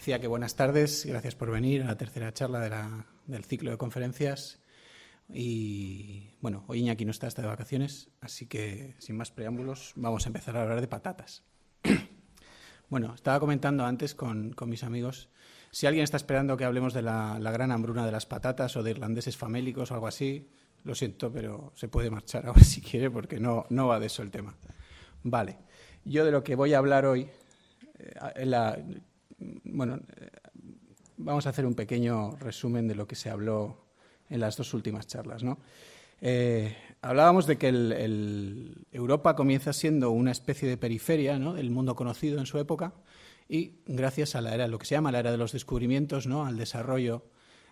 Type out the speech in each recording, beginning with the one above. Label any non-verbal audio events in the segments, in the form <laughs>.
Decía que buenas tardes, gracias por venir a la tercera charla del ciclo de conferencias. Y bueno, hoy Iñaki no está, hasta de vacaciones, así que sin más preámbulos vamos a empezar a hablar de patatas. <clears throat> bueno, estaba comentando antes con, mis amigos, si alguien está esperando que hablemos de la, gran hambruna de las patatas o de irlandeses famélicos o algo así, lo siento, pero se puede marchar <laughs> ahora si quiere porque no, no va de eso el tema. Vale, yo de lo que voy a hablar hoy, eh, la, bueno, eh, vamos a hacer un pequeño resumen de lo que se habló en las dos últimas charlas. ¿no? Eh, hablábamos de que Europa comienza siendo una especie de periferia del mundo conocido en su época y gracias a la era, lo que se llama la era de los descubrimientos, ¿no? al desarrollo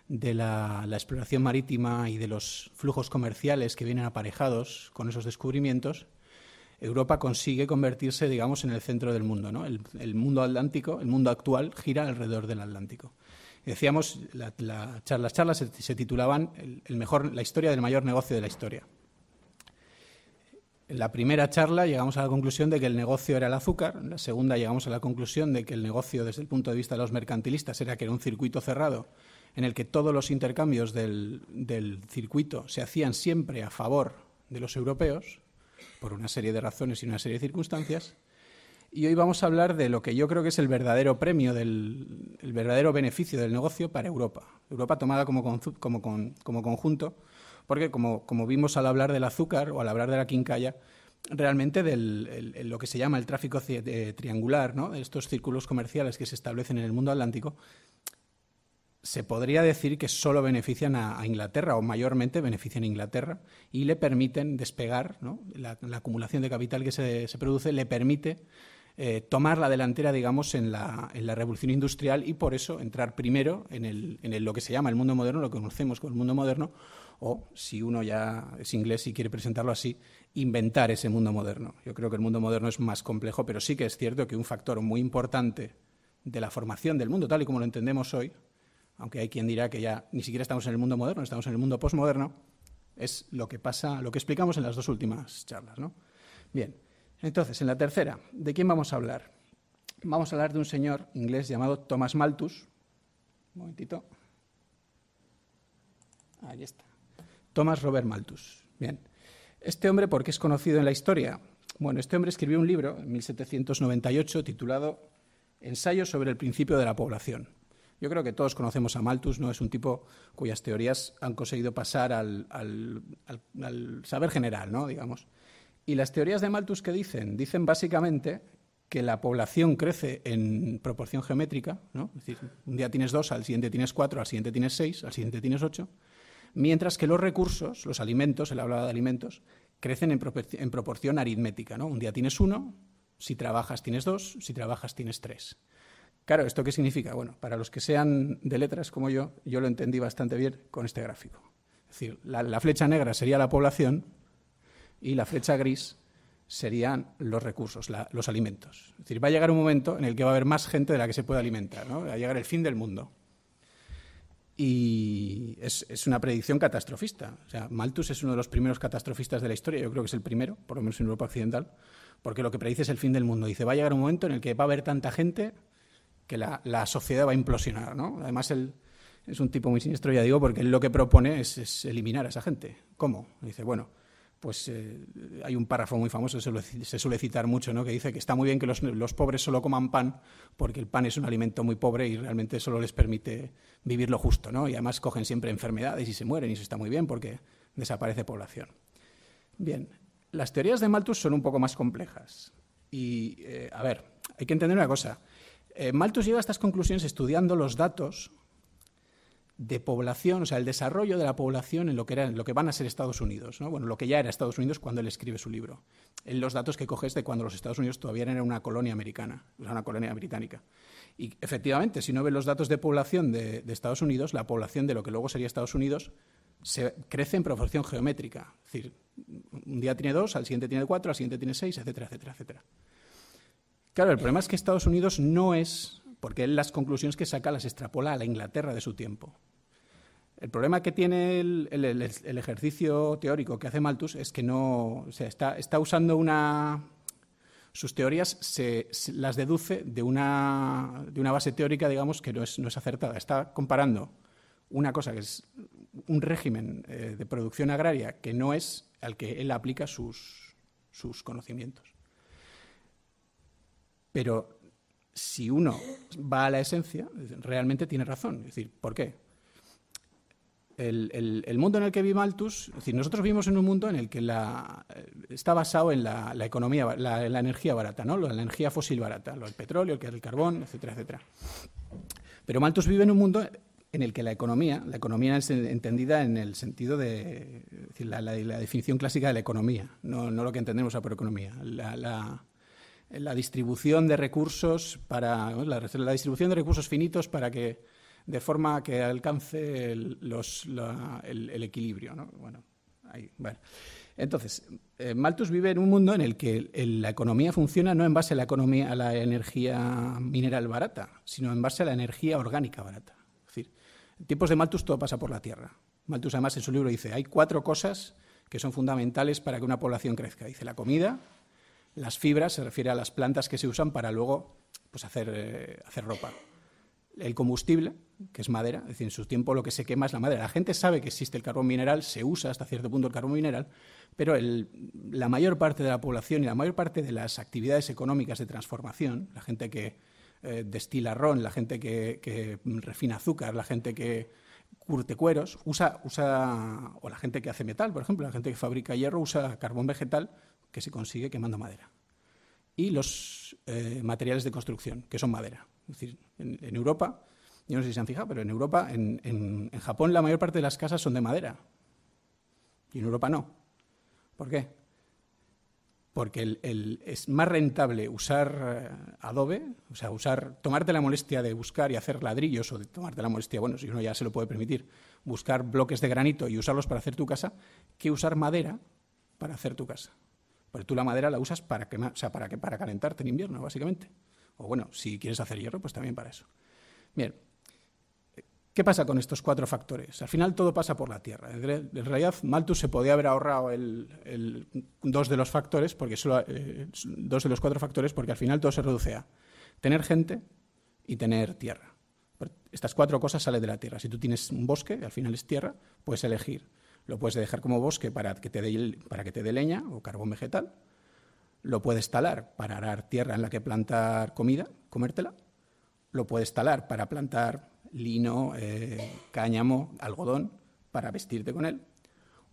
de la exploración marítima y de los flujos comerciales que vienen aparejados con esos descubrimientos, Europa consigue convertirse, digamos, en el centro del mundo. ¿no? El, mundo atlántico, el mundo actual, gira alrededor del Atlántico. Decíamos, las charlas se, se titulaban el, mejor, La historia del mayor negocio de la historia. En la primera charla llegamos a la conclusión de que el negocio era el azúcar, en la segunda llegamos a la conclusión de que el negocio desde el punto de vista de los mercantilistas era que era un circuito cerrado en el que todos los intercambios del circuito se hacían siempre a favor de los europeos, por una serie de razones y una serie de circunstancias. Y hoy vamos a hablar de lo que yo creo que es el verdadero premio, del, el verdadero beneficio del negocio para Europa. Europa tomada como, como, conjunto, porque como, vimos al hablar del azúcar o al hablar de la quincalla, realmente del, lo que se llama el tráfico eh, triangular, ¿no? estos círculos comerciales que se establecen en el mundo atlántico, se podría decir que solo benefician a, Inglaterra o mayormente benefician a Inglaterra y le permiten despegar, la, acumulación de capital que se, produce le permite eh, tomar la delantera, digamos, en la, revolución industrial y por eso entrar primero en, lo que se llama el mundo moderno, lo que conocemos como el mundo moderno, o si uno ya es inglés y quiere presentarlo así, inventar ese mundo moderno. Yo creo que el mundo moderno es más complejo, pero sí que es cierto que un factor muy importante de la formación del mundo, tal y como lo entendemos hoy, aunque hay quien dirá que ya ni siquiera estamos en el mundo moderno, estamos en el mundo posmoderno. es lo que pasa, lo que explicamos en las dos últimas charlas, ¿no? Bien, entonces, en la tercera, ¿de quién vamos a hablar? Vamos a hablar de un señor inglés llamado Thomas Malthus. Un momentito. Ahí está. Thomas Robert Malthus. Bien. Este hombre, ¿por qué es conocido en la historia? Bueno, este hombre escribió un libro en 1798 titulado Ensayo sobre el principio de la población. Yo creo que todos conocemos a Malthus, ¿no? Es un tipo cuyas teorías han conseguido pasar al, saber general, ¿no? Digamos. Y las teorías de Malthus que dicen, dicen básicamente que la población crece en proporción geométrica, ¿no? Es decir, un día tienes dos, al siguiente tienes cuatro, al siguiente tienes seis, al siguiente tienes ocho, mientras que los recursos, los alimentos, él hablaba de alimentos, crecen en, en proporción aritmética, ¿no? Un día tienes uno, si trabajas tienes dos, si trabajas tienes tres. Claro, ¿esto qué significa? Bueno, para los que sean de letras como yo, yo lo entendí bastante bien con este gráfico. Es decir, la, flecha negra sería la población y la flecha gris serían los recursos, los alimentos. Es decir, va a llegar un momento en el que va a haber más gente de la que se puede alimentar, ¿no? va a llegar el fin del mundo. Y es, es, una predicción catastrofista. O sea, Malthus es uno de los primeros catastrofistas de la historia, yo creo que es el primero, por lo menos en Europa Occidental, porque lo que predice es el fin del mundo. Dice, va a llegar un momento en el que va a haber tanta gente que la, sociedad va a implosionar. ¿no? Además, él es un tipo muy siniestro, ya digo, porque él lo que propone es, eliminar a esa gente. ¿Cómo? Dice, bueno, pues eh, hay un párrafo muy famoso, se, se, suele citar mucho, ¿no? que dice que está muy bien que los, los, pobres solo coman pan, porque el pan es un alimento muy pobre y realmente solo les permite vivir lo justo, ¿no? y además cogen siempre enfermedades y se mueren, y eso está muy bien porque desaparece población. Bien, las teorías de Malthus son un poco más complejas. Y, eh, a ver, hay que entender una cosa. Eh, Malthus lleva a estas conclusiones estudiando los datos de población, o sea, el desarrollo de la población en lo que, era, lo que van a ser Estados Unidos, bueno, lo que ya era Estados Unidos cuando él escribe su libro. En los datos que coges de cuando los Estados Unidos todavía eran una colonia americana, o sea, una colonia británica. Y efectivamente, si no ves los datos de población de, Estados Unidos, la población de lo que luego sería Estados Unidos se crece en proporción geométrica. Es decir, un día tiene dos, al siguiente tiene cuatro, al siguiente tiene seis, etcétera, etcétera, etcétera. Claro, el problema es que Estados Unidos no es, porque las conclusiones que saca las extrapola a la Inglaterra de su tiempo. El problema que tiene el, ejercicio teórico que hace Malthus es que no, o sea, está, usando una, sus teorías se, las deduce de una, de una base teórica, digamos, que no es, acertada. Está comparando una cosa que es un régimen eh, de producción agraria que no es al que él aplica sus conocimientos. Pero si uno va a la esencia, realmente tiene razón. Es decir, ¿por qué? El, mundo en el que vive Malthus, es decir, nosotros vivimos en un mundo en el que la, eh, está basado en la, economía, la, energía barata, ¿no? la energía fósil barata, lo del petróleo, el carbón, etcétera, etcétera. Pero Malthus vive en un mundo en el que la economía, la economía es entendida en el sentido de la, definición clásica de la economía, no, lo que entendemos por economía. La, la distribución de recursos para la, distribución de recursos finitos para que de forma que alcance el, los, el, equilibrio. Bueno, Entonces, eh, Malthus vive en un mundo en el que la economía funciona no en base a la, economía, a la energía mineral barata, sino en base a la energía orgánica barata. Es decir, en tiempos de Malthus todo pasa por la tierra. Malthus además en su libro dice, hay cuatro cosas que son fundamentales para que una población crezca. Dice la comida, las fibras se refiere a las plantas que se usan para luego pues, hacer, eh, hacer ropa. El combustible, que es madera, es decir, en su tiempo lo que se quema es la madera. La gente sabe que existe el carbón mineral, se usa hasta cierto punto el carbón mineral, pero la mayor parte de la población y la mayor parte de las actividades económicas de transformación, la gente que eh, destila ron, la gente que, que refina azúcar, la gente que, curte cueros, usa, usa, o la gente que hace metal, por ejemplo, la gente que fabrica hierro usa carbón vegetal que se consigue quemando madera. Y los eh, materiales de construcción, que son madera. Es decir, en, Europa, yo no sé si se han fijado, pero en Europa, en, Japón la mayor parte de las casas son de madera. Y en Europa no. ¿Por qué? porque es más rentable usar eh, Adobe, o sea, usar, tomarte la molestia de buscar y hacer ladrillos o de tomarte la molestia, bueno, si uno ya se lo puede permitir, buscar bloques de granito y usarlos para hacer tu casa, que usar madera para hacer tu casa. Pero pues tú la madera la usas para, para, que, para calentarte en invierno, básicamente. O bueno, si quieres hacer hierro, pues también para eso. Bien, ¿Qué pasa con estos cuatro factores? Al final todo pasa por la Tierra. En realidad, Malthus se podía haber ahorrado el, dos de los factores, porque eh, dos de los cuatro factores, porque al final todo se reduce a tener gente y tener tierra. estas cuatro cosas salen de la Tierra. Si tú tienes un bosque, al final es tierra, puedes elegir lo puedes dejar como bosque para que te dé, para que te dé leña o carbón vegetal. Lo puedes talar para arar tierra en la que plantar comida, comértela. Lo puedes talar para plantar lino, eh, cáñamo, algodón, para vestirte con él.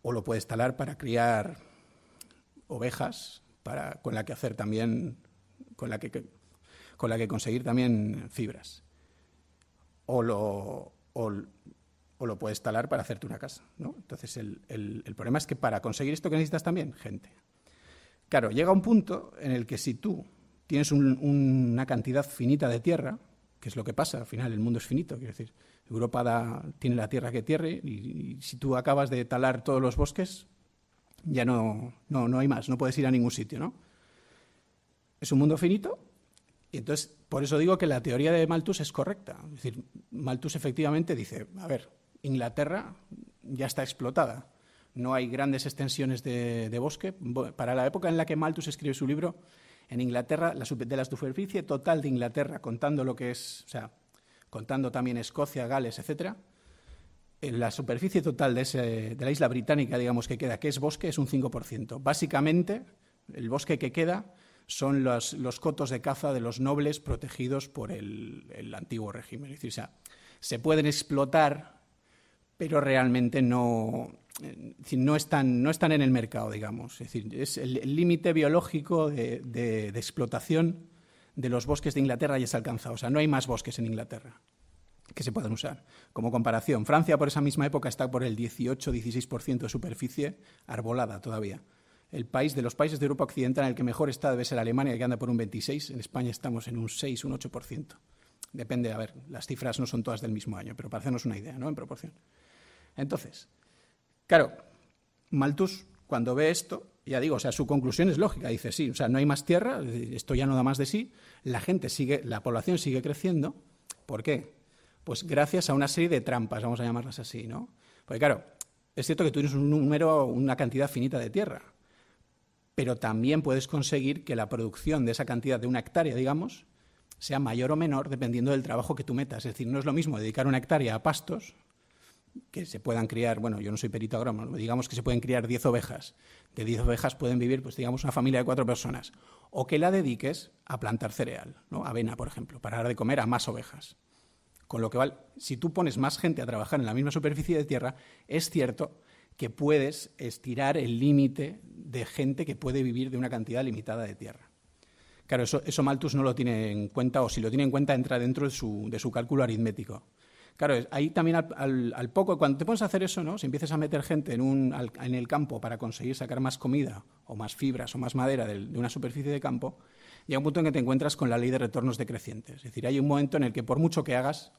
O lo puedes talar para criar ovejas, para, con la que hacer también, con la que, con la que conseguir también fibras. O, lo, o lo puedes talar para hacerte una casa. ¿no? Entonces, el, problema es que para conseguir esto, ¿qué necesitas también? Gente. Claro, llega un punto en el que si tú tienes una cantidad finita de tierra, que es lo que pasa, al final el mundo es finito, quiero decir, Europa tiene la tierra que tierre y, si tú acabas de talar todos los bosques, ya no, no, no hay más, no puedes ir a ningún sitio, ¿no? Es un mundo finito y entonces por eso digo que la teoría de Malthus es correcta. Es decir, Malthus efectivamente dice, a ver, Inglaterra ya está explotada. No hay grandes extensiones de, bosque. Para la época en la que Malthus escribe su libro, en Inglaterra, de la superficie total de Inglaterra, contando lo que es, o sea, contando también Escocia, Gales, etcétera, eh, la superficie total de, la isla británica, digamos, que queda, que es bosque, es un 5%. Básicamente, el bosque que queda son los, los cotos de caza de los nobles protegidos por el, antiguo régimen. o sea, se pueden explotar pero realmente no, eh, no, están, no están en el mercado, digamos. Es decir, es el límite biológico de, explotación de los bosques de Inglaterra ya se ha alcanzado. O sea, no hay más bosques en Inglaterra que se puedan usar. Como comparación, Francia por esa misma época está por el 18-16% de superficie arbolada todavía. El país de los países de Europa Occidental en el que mejor está debe ser Alemania, que anda por un 26. En España estamos en un 6, un 8%. Depende, a ver, las cifras no son todas del mismo año, pero para hacernos una idea, ¿no? En proporción. Entonces, claro, Malthus, cuando ve esto, ya digo, o sea, su conclusión es lógica, dice, sí, o sea, no hay más tierra, esto ya no da más de sí, la gente sigue, la población sigue creciendo, ¿por qué? Pues gracias a una serie de trampas, vamos a llamarlas así, ¿no? Porque claro, es cierto que tú tienes un número, una cantidad finita de tierra, pero también puedes conseguir que la producción de esa cantidad de una hectárea, digamos, sea mayor o menor dependiendo del trabajo que tú metas. Es decir, no es lo mismo dedicar una hectárea a pastos que se puedan criar, bueno, yo no soy perito agrónomo, digamos que se pueden criar 10 ovejas. De 10 ovejas pueden vivir, pues digamos, una familia de cuatro personas. O que la dediques a plantar cereal, ¿no? avena, por ejemplo, para dar de comer a más ovejas. Con lo que, vale, si tú pones más gente a trabajar en la misma superficie de tierra, es cierto que puedes estirar el límite de gente que puede vivir de una cantidad limitada de tierra. Claro, eso, eso Malthus no lo tiene en cuenta, o si lo tiene en cuenta, entra dentro de su, de su cálculo aritmético. Claro, ahí también al, poco, cuando te pones a hacer eso, ¿no? si empiezas a meter gente en, el campo para conseguir sacar más comida o más fibras o más madera de, una superficie de campo, llega un punto en que te encuentras con la ley de retornos decrecientes. Es decir, hay un momento en el que por mucho que hagas,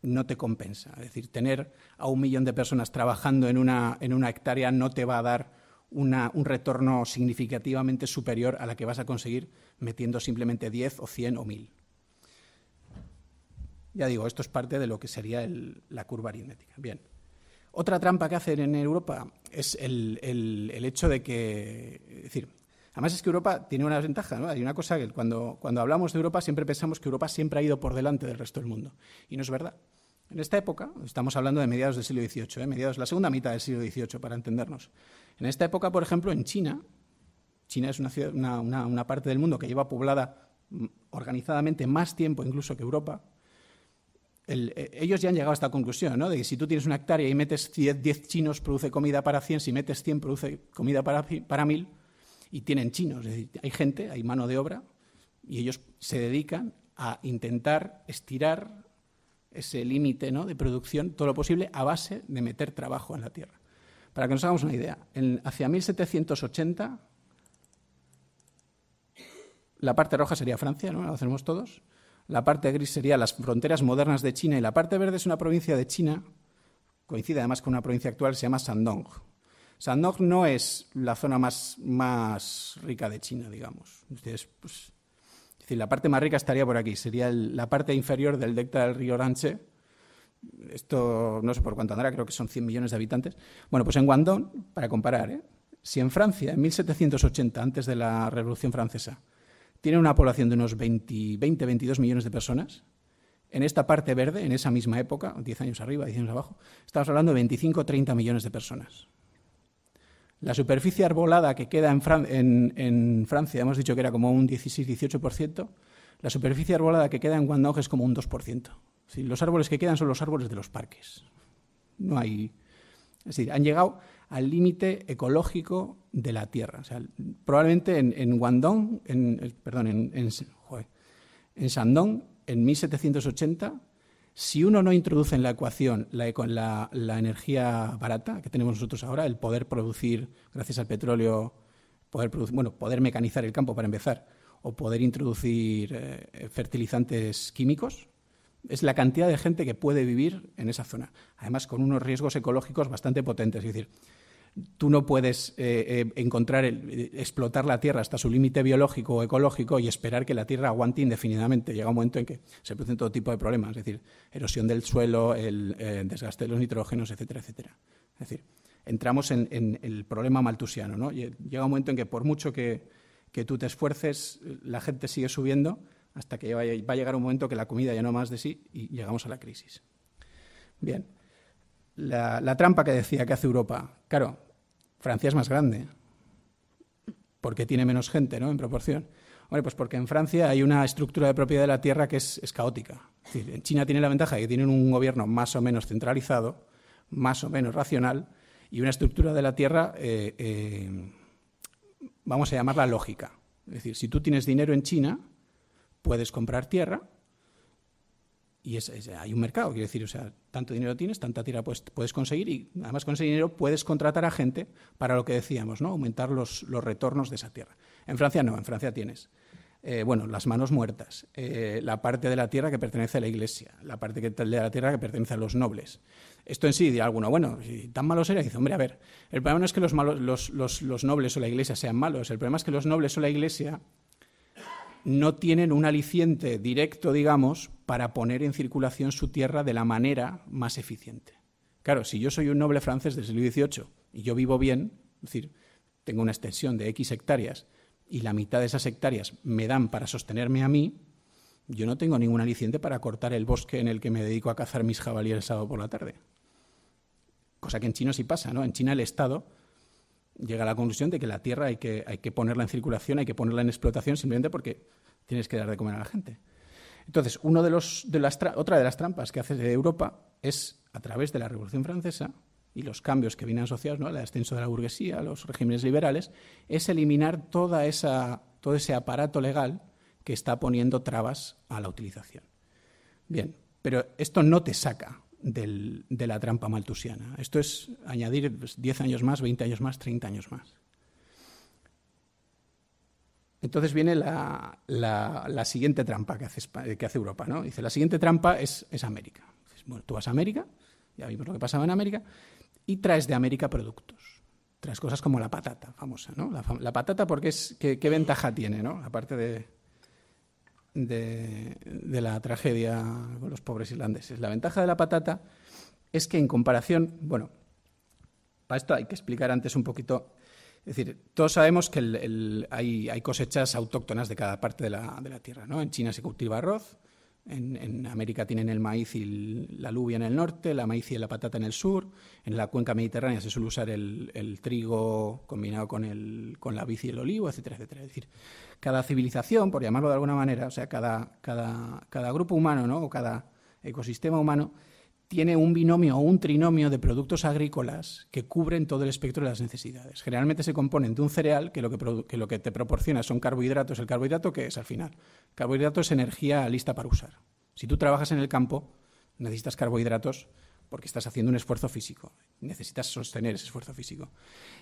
no te compensa. Es decir, tener a un millón de personas trabajando en una, hectárea no te va a dar un retorno significativamente superior a la que vas a conseguir metiendo simplemente 10 o 100 o 1000. Ya digo, esto es parte de lo que sería la curva aritmética. Bien. Otra trampa que hacen en Europa es el, hecho de que, decir, además es que Europa tiene una ventaja, ¿no? Hay una cosa que cuando, cuando hablamos de Europa siempre pensamos que Europa siempre ha ido por delante del resto del mundo. Y no es verdad. En esta época, estamos hablando de mediados del siglo XVIII, ¿eh? mediados, la segunda mitad del siglo XVIII, para entendernos. En esta época, por ejemplo, en China, China es una, ciudad, una parte del mundo que lleva poblada mm, organizadamente más tiempo incluso que Europa, eh, ellos ya han llegado a esta conclusión, ¿no? De que si tú tienes una hectárea y metes 10 chinos, produce comida para 100, si metes 100, produce comida para, para 1000, y tienen chinos. Es decir, hay gente, hay mano de obra, y ellos se dedican a intentar estirar ese límite de producción todo lo posible a base de meter trabajo en la tierra. Para que nos hagamos una idea, en, hacia 1780, la parte roja sería Francia, ¿no? Lo hacemos todos la parte gris sería las fronteras modernas de China y la parte verde es una provincia de China, coincide además con una provincia actual, se llama Shandong. Shandong no es la zona más, más rica de China, digamos. Pues, la parte más rica estaría por aquí, sería la parte inferior del delta del río Ranche. Esto no sé por cuánto andará, creo que son 100 millones de habitantes. Bueno, pues en Guangdong, para comparar, ¿eh? si en Francia, en 1780, antes de la Revolución Francesa, tiene una población de unos 20-22 millones de personas. En esta parte verde, en esa misma época, 10 años arriba, 10 años abajo, estamos hablando de 25-30 millones de personas. La superficie arbolada que queda en, Francia, hemos dicho que era como un 16-18%, la superficie arbolada que queda en Guadalajara es como un 2%. los árboles que quedan son los árboles de los parques. No hay. Es decir, han llegado al límite ecológico de la Tierra. O sea, probablemente en, en en, eh, perdón, en, en Shandong, en 1780, si uno no introduce en la ecuación la, energía barata que tenemos nosotros ahora, el poder producir, gracias al petróleo, poder bueno, poder mecanizar el campo para empezar, o poder introducir eh, fertilizantes químicos, es la cantidad de gente que puede vivir en esa zona. Además, con unos riesgos ecológicos bastante potentes. Es decir, tú no puedes eh, eh, encontrar, eh, explotar la Tierra hasta su límite biológico o ecológico y esperar que la Tierra aguante indefinidamente. Llega un momento en que se producen todo tipo de problemas, es decir, erosión del suelo, el desgaste de los nitrógenos, etcétera, etcétera. Es decir, entramos en, el problema maltusiano. ¿no? Llega un momento en que por mucho que, tú te esfuerces, la gente sigue subiendo hasta que va a llegar un momento que la comida ya no más de sí y llegamos a la crisis. Bien, la, la trampa que decía que hace Europa. Claro, Francia es más grande. porque tiene menos gente, no? En proporción. Bueno, pues porque en Francia hay una estructura de propiedad de la tierra que es, caótica. en China tiene la ventaja de que tienen un gobierno más o menos centralizado, más o menos racional, y una estructura de la tierra, eh, eh, vamos a llamarla lógica. Es decir, si tú tienes dinero en China, puedes comprar tierra y hay un mercado, quiero decir, o sea, tanto dinero tienes, tanta tierra pues, puedes conseguir y además con ese dinero puedes contratar a gente para lo que decíamos, ¿no? Aumentar los, retornos de esa tierra. En Francia no, en Francia tienes. Eh, bueno, las manos muertas, eh, la parte de la tierra que pertenece a la iglesia, la parte que, de la tierra que pertenece a los nobles. Esto en sí dirá alguno, bueno, si tan malo sería, dice, hombre, a ver, el problema no es que los, los nobles o la iglesia sean malos, el problema es que los nobles o la iglesia no tienen un aliciente directo, digamos, para poner en circulación su tierra de la manera más eficiente. Claro, si yo soy un noble francés del siglo XVIII y yo vivo bien, es decir, tengo una extensión de X hectáreas y la mitad de esas hectáreas me dan para sostenerme a mí, yo no tengo ningún aliciente para cortar el bosque en el que me dedico a cazar mis jabalíes el sábado por la tarde. Cosa que en China sí pasa, ¿no? En China el Estado llega a la conclusión de que la tierra hay que, hay que ponerla en circulación, hay que ponerla en explotación simplemente porque tienes que dar de comer a la gente. Entonces, uno de los, de las otra de las trampas que hace Europa es, a través de la Revolución Francesa y los cambios que vienen asociados, ¿no? al ascenso de la burguesía, a los regímenes liberales, es eliminar toda esa, todo ese aparato legal que está poniendo trabas a la utilización. Bien, pero esto no te saca de la trampa maltusiana. Esto es añadir 10 años más, 20 años más, 30 años más. Entonces viene la, siguiente trampa que hace, que hace Europa. ¿no? Dice, la siguiente trampa es, es América. tú vas a América, ya vimos lo que pasaba en América, y traes de América productos. Traes cosas como la patata, famosa. ¿no? La, patata, porque es, ¿qué, ventaja tiene? Aparte de, de, la tragedia con los pobres irlandeses. La ventaja de la patata es que en comparación, bueno, para esto hay que explicar antes un poquito es decir, todos sabemos que hay, hay, cosechas autóctonas de cada parte de la, de la tierra. ¿no? En China se cultiva arroz, en, América tienen el maíz y la lubia en el norte, la maíz y la patata en el sur. En la cuenca mediterránea se suele usar el, trigo combinado con, el, con la bici y el olivo, etcétera, etcétera. Es decir, cada civilización, por llamarlo de alguna manera, o sea, cada, cada, grupo humano ¿no? o cada ecosistema humano tiene un binomio o un trinomio de productos agrícolas que cubren todo el espectro de las necesidades. Generalmente se componen de un cereal que lo que, te proporciona son carbohidratos. ¿El carbohidrato qué es al final? Carbohidrato es energía lista para usar. Si tú trabajas en el campo, necesitas carbohidratos porque estás haciendo un esfuerzo físico necesitas sostener ese esfuerzo físico.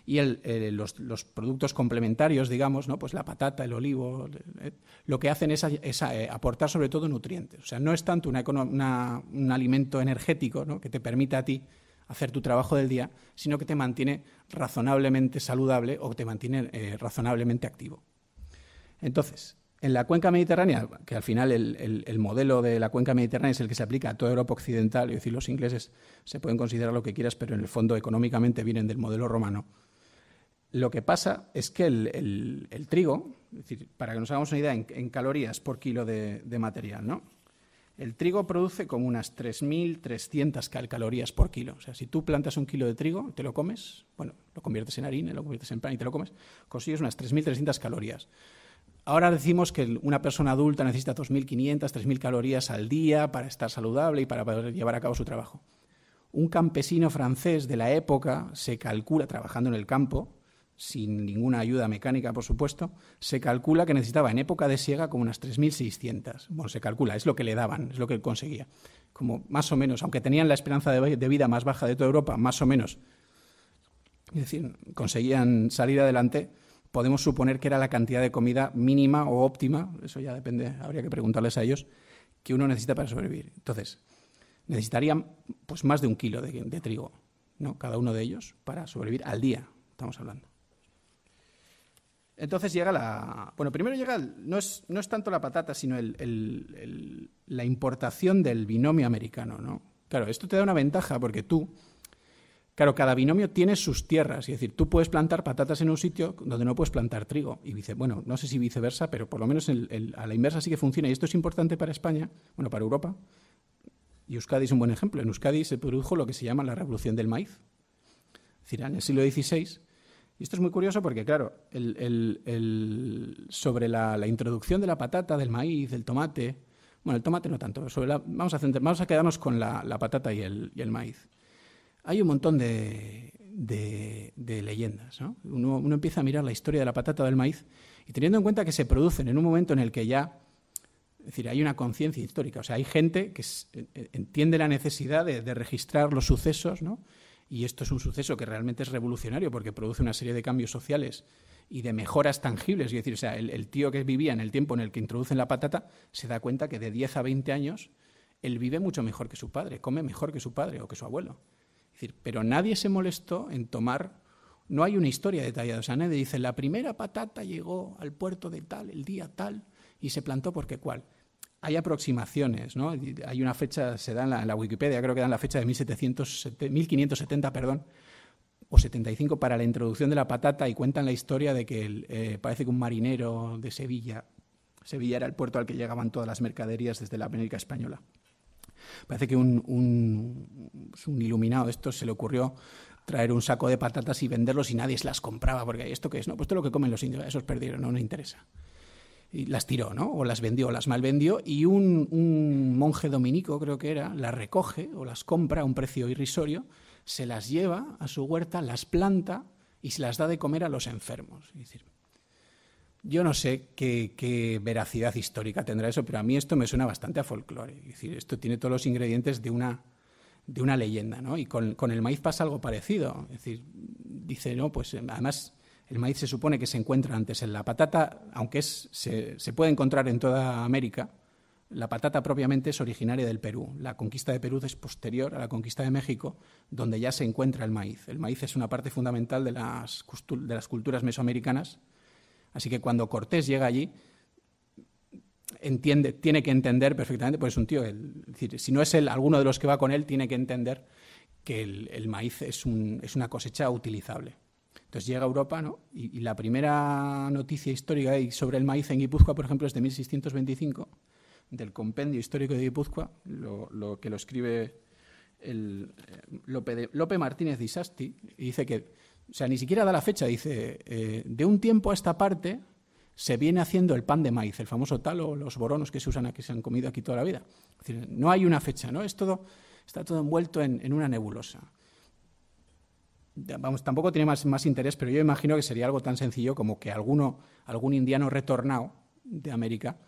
Y eh, los, productos complementarios, digamos, ¿no? pues la patata, el olivo, eh, lo que hacen es, eh, aportar sobre todo nutrientes. O sea, no es tanto una, un alimento energético que te permita a ti hacer tu trabajo del día, sino que te mantiene razonablemente saludable o te mantiene razonablemente activo. Entonces, en la cuenca mediterránea, que al final el, modelo de la cuenca mediterránea es el que se aplica a toda Europa occidental, es decir, los ingleses se pueden considerar lo que quieras, pero en el fondo económicamente vienen del modelo romano. Lo que pasa es que el, trigo, decir, para que nos hagamos una idea, en, calorías por kilo de, material, ¿no? El trigo produce como unas 3.300 calorías por kilo. O sea, si tú plantas un kilo de trigo, te lo comes, bueno, lo conviertes en harina, lo conviertes en pan y te lo comes, consigues unas 3.300 calorías. Ahora decimos que una persona adulta necesita 2.500, 3.000 calorías al día para estar saludable y para poder llevar a cabo su trabajo. Un campesino francés de la época se calcula, trabajando en el campo, sin ninguna ayuda mecánica, por supuesto, se calcula que necesitaba en época de siega como unas 3.600. Bueno, se calcula, es lo que le daban, es lo que conseguía. Como más o menos, aunque tenían la esperanza de vida más baja de toda Europa, más o menos. Es decir, conseguían salir adelante podemos suponer que era la cantidad de comida mínima o óptima, eso ya depende, habría que preguntarles a ellos, que uno necesita para sobrevivir. Entonces, necesitarían pues, más de un kilo de, trigo, ¿no? cada uno de ellos, para sobrevivir al día, estamos hablando. Entonces llega la. Bueno, primero llega. No, es, no es, tanto la patata, sino el, la importación del binomio americano, ¿no? Claro, esto te da una ventaja porque tú Claro, cada binomio tiene sus tierras, es decir, tú puedes plantar patatas en un sitio donde no puedes plantar trigo. Y dice, bueno, no sé si viceversa, pero por lo menos a la inversa sí que funciona. Y esto es importante para España, bueno, para Europa. Y Euskadi es un buen ejemplo. En Euskadi se produjo lo que se llama la revolución del maíz. Es decir, en el siglo XVI. Y esto es muy curioso porque, claro, sobre la, introducción de la patata, del maíz, del tomate, bueno, el tomate no tanto. Sobre la, vamos, a quedarnos con la, patata y el, maíz hay un montón de, leyendas. Uno, empieza a mirar la historia de la patata o del maíz y teniendo en cuenta que se producen en un momento en el que ya, decir, hay una conciencia histórica, o sea, hay gente que entiende la necesidad de, registrar los sucesos, ¿no? y esto es un suceso que realmente es revolucionario porque produce una serie de cambios sociales y de mejoras tangibles. decir, sea, el, el, tío que vivía en el tiempo en el que introducen la patata se da cuenta que de 10 a 20 años él vive mucho mejor que su padre, come mejor que su padre o que su abuelo pero nadie se molestó en tomar, no hay una historia detallada, o sea, nadie dice, la primera patata llegó al puerto de tal, el día tal, y se plantó porque cuál. Hay aproximaciones, ¿no? Hay una fecha, se da en la, Wikipedia, creo que dan la fecha de 1770, 1570, perdón, o 75 para la introducción de la patata y cuentan la historia de que eh, parece que un marinero de Sevilla, Sevilla era el puerto al que llegaban todas las mercaderías desde la América Española. Parece que un, un, un iluminado esto se le ocurrió traer un saco de patatas y venderlos y nadie se las compraba, porque ¿esto qué es? No, pues todo lo que comen los indios, esos perdieron, no nos interesa. Y las tiró, ¿no? O las vendió, o las vendió, y un, un monje dominico, creo que era, las recoge o las compra a un precio irrisorio, se las lleva a su huerta, las planta y se las da de comer a los enfermos. Es decir, yo no sé qué, veracidad histórica tendrá eso, pero a mí esto me suena bastante a folclore. Es decir, esto tiene todos los ingredientes de una, leyenda, ¿no? Y con, el maíz pasa algo parecido. Es decir, dice, no, pues eh, además el maíz se supone que se encuentra antes en la patata, aunque se, puede encontrar en toda América, la patata propiamente es originaria del Perú. La conquista de Perú es posterior a la conquista de México, donde ya se encuentra el maíz. El maíz es una parte fundamental de de las culturas mesoamericanas Así que cuando Cortés llega allí, entiende, tiene que entender perfectamente, pues es un tío, decir, si no es él, alguno de los que va con él tiene que entender que el, maíz es, una cosecha utilizable. Entonces llega a Europa ¿no? y, la primera noticia histórica sobre el maíz en Guipúzcoa, por ejemplo, es de 1625, del Compendio Histórico de Guipúzcoa, lo, que lo escribe el, eh, Lope, Martínez de Isasti, y dice que o sea, ni siquiera da la fecha, dice, eh, de un tiempo a esta parte se viene haciendo el pan de maíz, el famoso talo, los boronos que se usan aquí, se han comido aquí toda la vida. no hay una fecha, ¿no? Es todo, está todo envuelto en, una nebulosa. Vamos, tampoco tiene más, interés, pero yo imagino que sería algo tan sencillo como que alguno, algún indiano retornado de América,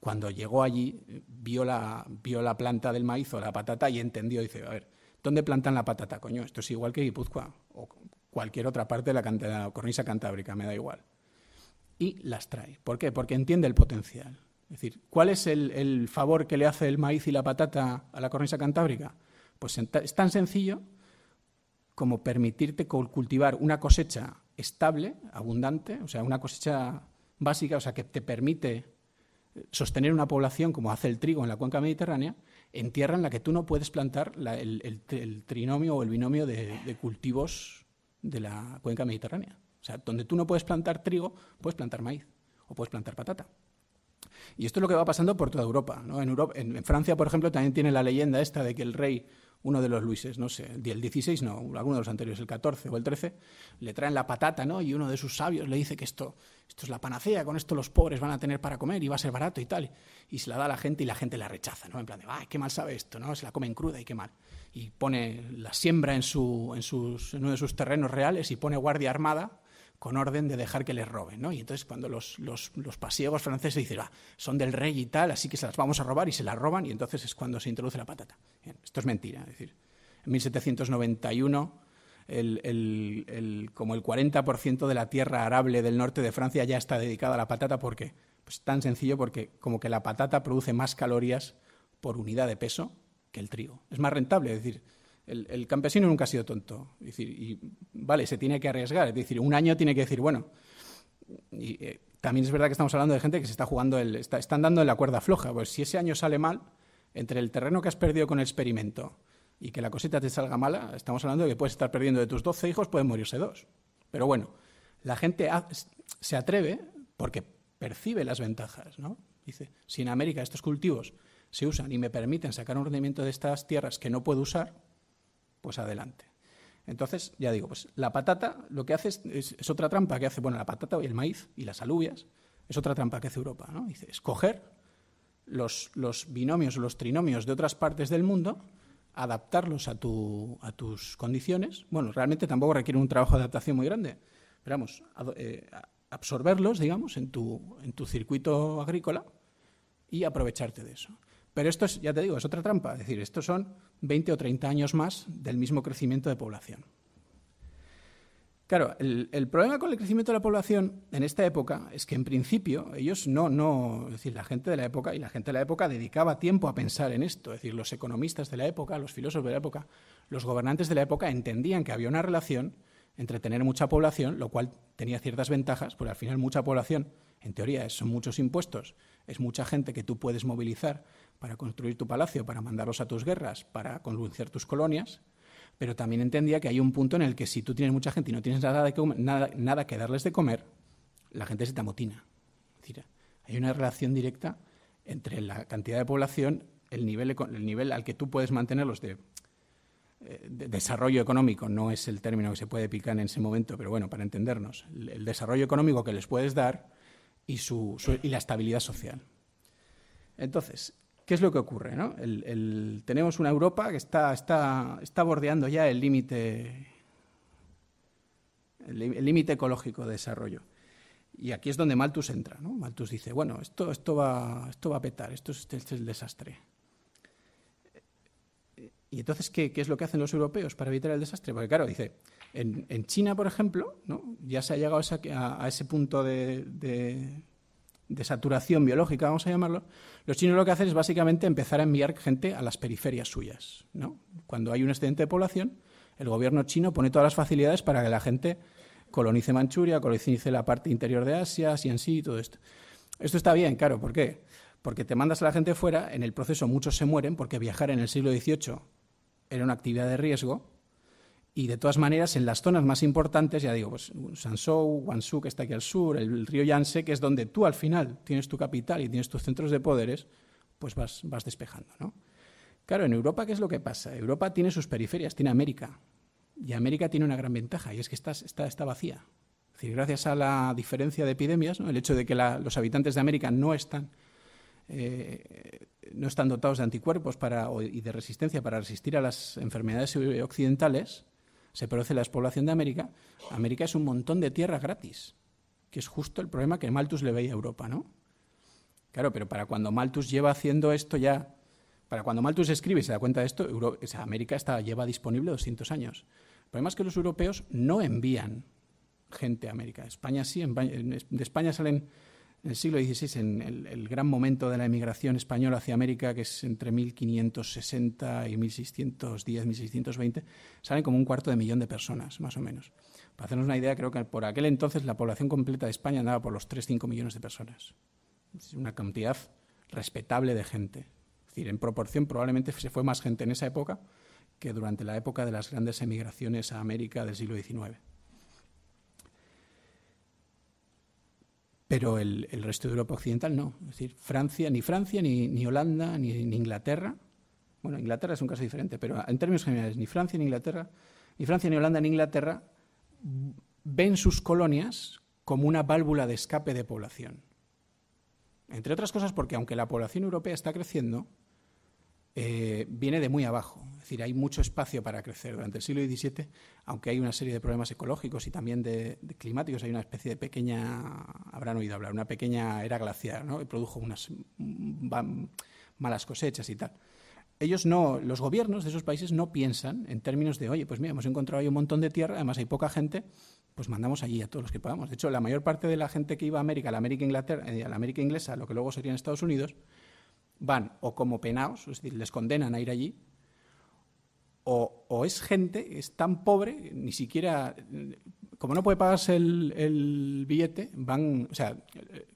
cuando llegó allí, vio la, vio la planta del maíz o la patata y entendió, dice, a ver, ¿dónde plantan la patata? Coño, esto es igual que Guipúzcoa, o cualquier otra parte de la, cornisa cantábrica, me da igual. Y las trae. ¿Por qué? Porque entiende el potencial. Es decir, ¿cuál es el, favor que le hace el maíz y la patata a la cornisa cantábrica? Pues es tan sencillo como permitirte cultivar una cosecha estable, abundante, o sea, una cosecha básica, o sea, que te permite eh, sostener una población como hace el trigo en la cuenca mediterránea, en tierra en la que tú no puedes plantar el, trinomio o el binomio de cultivos de la cuenca mediterránea. O sea, donde tú no puedes plantar trigo, puedes plantar maíz o puedes plantar patata. Y esto es lo que va pasando por toda Europa, ¿no? en Europa. En, Francia, por ejemplo, también tiene la leyenda esta de que el rey uno de los Luises, no sé, el 16 no, alguno de los anteriores, el 14 o el 13, le traen la patata, ¿no? Y uno de sus sabios le dice que esto, esto es la panacea, con esto los pobres van a tener para comer y va a ser barato y tal. Y se la da a la gente y la gente la rechaza, ¿no? En plan de, ¡ay, qué mal sabe esto! ¿no? Se la comen cruda y qué mal. Y pone, la siembra en, su, en, sus, en uno de sus terrenos reales y pone guardia armada con orden de dejar que les roben, ¿no? Y entonces cuando los, los, pasiegos franceses dicen, ah, son del rey y tal, así que se las vamos a robar y se las roban y entonces es cuando se introduce la patata. esto es mentira, es decir, en 1791 el, el, el, como el 40% de la tierra arable del norte de Francia ya está dedicada a la patata. ¿Por qué? Pues tan sencillo porque como que la patata produce más calorías por unidad de peso que el trigo. Es más rentable, es decir, el, campesino nunca ha sido tonto. y, vale, se tiene que arriesgar. Es decir, un año tiene que decir, bueno. Y, eh, también es verdad que estamos hablando de gente que se está jugando, el, están dando en la cuerda floja. Pues si ese año sale mal, entre el terreno que has perdido con el experimento y que la cosita te salga mala, estamos hablando de que puedes estar perdiendo de tus 12 hijos, pueden morirse dos. Pero bueno, la gente se atreve porque percibe las ventajas, ¿no? Dice, si en América estos cultivos se usan y me permiten sacar un rendimiento de estas tierras que no puedo usar, pues adelante. Entonces, ya digo, pues la patata lo que hace es, es, otra trampa que hace, bueno, la patata y el maíz y las alubias, es otra trampa que hace Europa, ¿no? Dice, escoger los, los binomios o los trinomios de otras partes del mundo, adaptarlos a, tus condiciones. Bueno, realmente tampoco requiere un trabajo de adaptación muy grande, pero vamos, eh, absorberlos, digamos, en tu, en tu circuito agrícola y aprovecharte de eso. Pero esto es, ya te digo, es otra trampa. Es decir, estos son 20 o 30 años más del mismo crecimiento de población. Claro, el, el, problema con el crecimiento de la población en esta época es que en principio ellos no, no, es decir, la gente de la época y la gente de la época dedicaba tiempo a pensar en esto, es decir, los economistas de la época, los filósofos de la época, los gobernantes de la época entendían que había una relación entre tener mucha población, lo cual tenía ciertas ventajas, porque al final mucha población, en teoría, son muchos impuestos, es mucha gente que tú puedes movilizar para construir tu palacio, para mandarlos a tus guerras, para conducir tus colonias, pero también entendía que hay un punto en el que si tú tienes mucha gente y no tienes nada, nada, que darles de comer, la gente se te amotina. Es decir, hay una relación directa entre la cantidad de población, el nivel, el nivel al que tú puedes mantenerlos eh, de, desarrollo económico, no es el término que se puede picar en ese momento, pero bueno, para entendernos, el, desarrollo económico que les puedes dar y, su, y la estabilidad social. Entonces, ¿Qué es lo que ocurre? tenemos una Europa que está, bordeando ya el límite ecológico de desarrollo. Y aquí es donde Malthus entra. ¿no? Malthus dice, bueno, esto, va, a petar, esto es, este el desastre. Y entonces, ¿qué, es lo que hacen los europeos para evitar el desastre? Porque claro, dice, en, China, por ejemplo, ya se ha llegado a, ese punto de, de saturación biológica, vamos a llamarlo, los chinos lo que hacen es básicamente empezar a enviar gente a las periferias suyas. ¿no? Cuando hay un excedente de población, el gobierno chino pone todas las facilidades para que la gente colonice Manchuria, colonice la parte interior de Asia, en sí, todo esto. Esto está bien, claro, ¿por qué? Porque te mandas a la gente fuera, en el proceso muchos se mueren porque viajar en el siglo XVIII era una actividad de riesgo y de todas maneras, en las zonas más importantes, ya digo, pues Sansou, Guangzhou, que está aquí al sur, el, río Yangtze, que es donde tú al final tienes tu capital y tienes tus centros de poderes, pues vas, despejando. ¿no? Claro, en Europa, ¿qué es lo que pasa? Europa tiene sus periferias, tiene América. Y América tiene una gran ventaja, y es que está, está, vacía. Es decir, gracias a la diferencia de epidemias, el hecho de que los habitantes de América no están, eh, no están dotados de anticuerpos para, y de resistencia para resistir a las enfermedades occidentales, se produce la despoblación de América, América es un montón de tierra gratis, que es justo el problema que Malthus le veía a Europa, ¿no? Claro, pero para cuando Malthus lleva haciendo esto ya, para cuando Malthus escribe y se da cuenta de esto, América está, lleva disponible 200 años. El problema es que los europeos no envían gente a América. España sí, de España salen en el siglo XVI, en el, gran momento de la emigración española hacia América, que es entre 1560 y 1610, 1620, salen como un cuarto de millón de personas, más o menos. Para hacernos una idea, creo que por aquel entonces la población completa de España andaba por los 3-5 millones de personas. Es una cantidad respetable de gente. Es decir, en proporción probablemente se fue más gente en esa época que durante la época de las grandes emigraciones a América del siglo XIX. pero el, resto de Europa Occidental no. Es decir, Francia, ni Francia, ni, Holanda, ni, Inglaterra. Bueno, Inglaterra es un caso diferente, pero en términos generales, ni Francia, ni Inglaterra, ni Francia, ni Holanda, ni Inglaterra ven sus colonias como una válvula de escape de población. Entre otras cosas porque aunque la población europea está creciendo, eh, viene de muy abajo. Es decir, hay mucho espacio para crecer. Durante el siglo XVII, aunque hay una serie de problemas ecológicos y también de, climáticos, hay una especie de pequeña, habrán oído hablar, una pequeña era glaciar, ¿no? que produjo unas malas cosechas y tal ellos no, los gobiernos de esos países no piensan en términos de, oye, pues mira, hemos encontrado ahí un montón de tierra, además hay poca gente, pues mandamos allí a todos los que podamos. De hecho, la mayor parte de la gente que iba a América, a la América, Inglaterra, eh, a la América inglesa, lo que luego serían Estados Unidos, van o como penados, es decir, les condenan a ir allí, o, es gente, es tan pobre, ni siquiera, como no puede pagarse el, billete, van, o sea,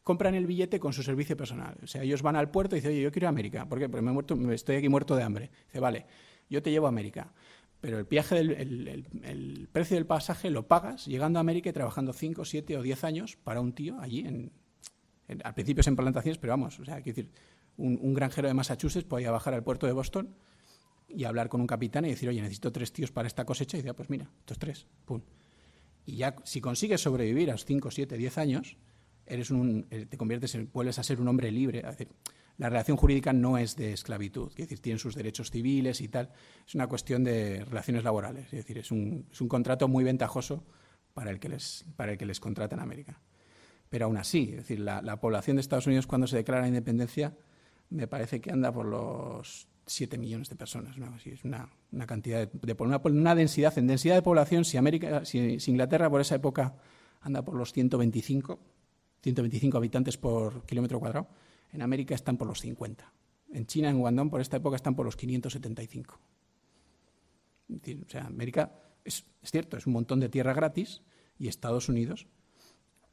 compran el billete con su servicio personal. O sea, ellos van al puerto y dicen, oye, yo quiero a América, ¿por qué? Porque me, muerto, estoy aquí muerto de hambre. Dice, vale, yo te llevo a América. Pero el, viaje el, precio del pasaje lo pagas llegando a América y trabajando 5, 7 o 10 años para un tío allí. al principio es en plantaciones, pero vamos, o sea, decir, un, granjero de Massachusetts podía bajar al puerto de Boston y hablar con un capitán y decir, oye, necesito tres tíos para esta cosecha. Y decía, pues mira, estos tres, pum. Y ya si consigues sobrevivir a los cinco, siete, diez años, eres un, eh, te conviertes en, vuelves a ser un hombre libre. la relación jurídica no es de esclavitud, es decir, tienen sus derechos civiles y tal. Es una cuestión de relaciones laborales, es decir, es un, contrato muy ventajoso para el que les, para el que les contrata en América. Pero aún así, es decir, la, la población de Estados Unidos cuando se declara la independencia me parece que anda por los 7 millones de personas. Es una, cantidad de, una, densidad, en densidad de población, si, América, si, Inglaterra por esa época anda por los 125, 125 habitantes por kilómetro cuadrado, en América están por los 50. En China, en Guangdong, por esta época están por los 575. O sea, América es, es cierto, es un montón de tierra gratis y Estados Unidos.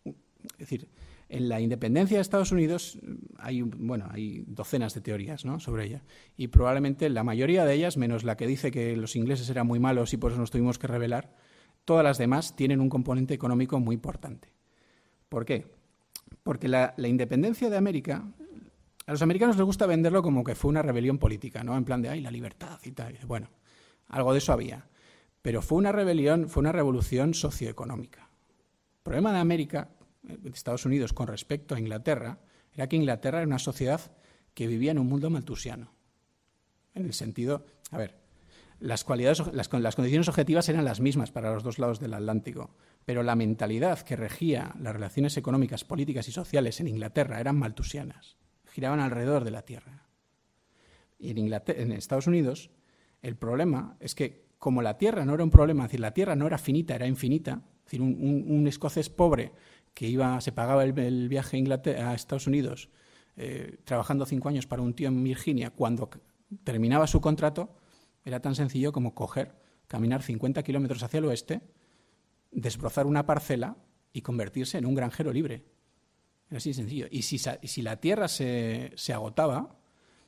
Es decir, en la independencia de Estados Unidos mm, hay, bueno, hay docenas de teorías sobre ella y probablemente la mayoría de ellas, menos la que dice que los ingleses eran muy malos y por eso nos tuvimos que rebelar, todas las demás tienen un componente económico muy importante. ¿Por qué? Porque la, independencia de América, a los americanos les gusta venderlo como que fue una rebelión política, ¿no? En plan de, ay, la libertad y tal. Bueno, algo de eso había. Pero fue una rebelión, fue una revolución socioeconómica. El problema de América de Estados Unidos con respecto a Inglaterra era que Inglaterra era una sociedad que vivía en un mundo maltusiano. En el sentido, a ver, las, cualidades, las, las condiciones objetivas eran las mismas para los dos lados del Atlántico, pero la mentalidad que regía las relaciones económicas, políticas y sociales en Inglaterra eran maltusianas, giraban alrededor de la Tierra. Y en, en Estados Unidos el problema es que como la Tierra no era un problema, es decir, la Tierra no era finita, era infinita, es decir, un, un escocés pobre que iba, se pagaba el, viaje a, Inglaterra, a Estados Unidos eh, trabajando cinco años para un tío en Virginia, cuando terminaba su contrato, era tan sencillo como coger, caminar 50 kilómetros hacia el oeste, desbrozar una parcela y convertirse en un granjero libre. Era así de sencillo. Y si, la tierra se, agotaba,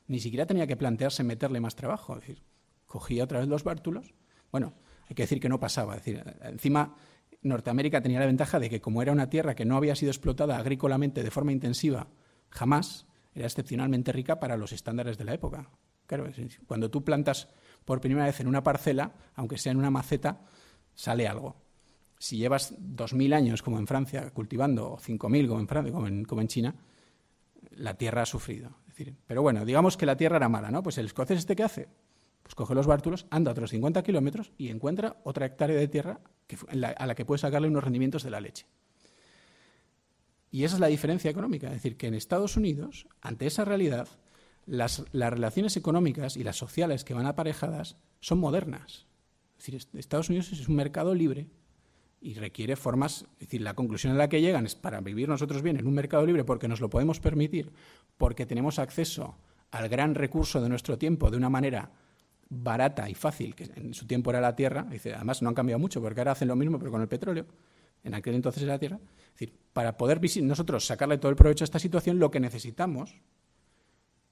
ni siquiera tenía que plantearse meterle más trabajo. Es decir, cogía otra vez los bártulos. Bueno, hay que decir que no pasaba. decir, encima Norteamérica tenía la ventaja de que, como era una tierra que no había sido explotada agrícolamente de forma intensiva jamás, era excepcionalmente rica para los estándares de la época. Claro, cuando tú plantas por primera vez en una parcela, aunque sea en una maceta, sale algo. Si llevas 2.000 años, como en Francia, cultivando, o 5.000, como en, China, la tierra ha sufrido. pero bueno, digamos que la tierra era mala, ¿no? Pues el escocés este, ¿qué hace? Pues coge los bártulos, anda otros 50 kilómetros y encuentra otra hectárea de tierra a la que puede sacarle unos rendimientos de la leche. Y esa es la diferencia económica. Es decir, que en Estados Unidos, ante esa realidad, las, las relaciones económicas y las sociales que van aparejadas son modernas. Es decir, Estados Unidos es un mercado libre y requiere formas, es decir, la conclusión a la que llegan es para vivir nosotros bien en un mercado libre porque nos lo podemos permitir, porque tenemos acceso al gran recurso de nuestro tiempo de una manera barata y fácil, que en su tiempo era la tierra, además no han cambiado mucho, porque ahora hacen lo mismo, pero con el petróleo, en aquel entonces era la tierra, decir, para poder nosotros sacarle todo el provecho a esta situación, lo que necesitamos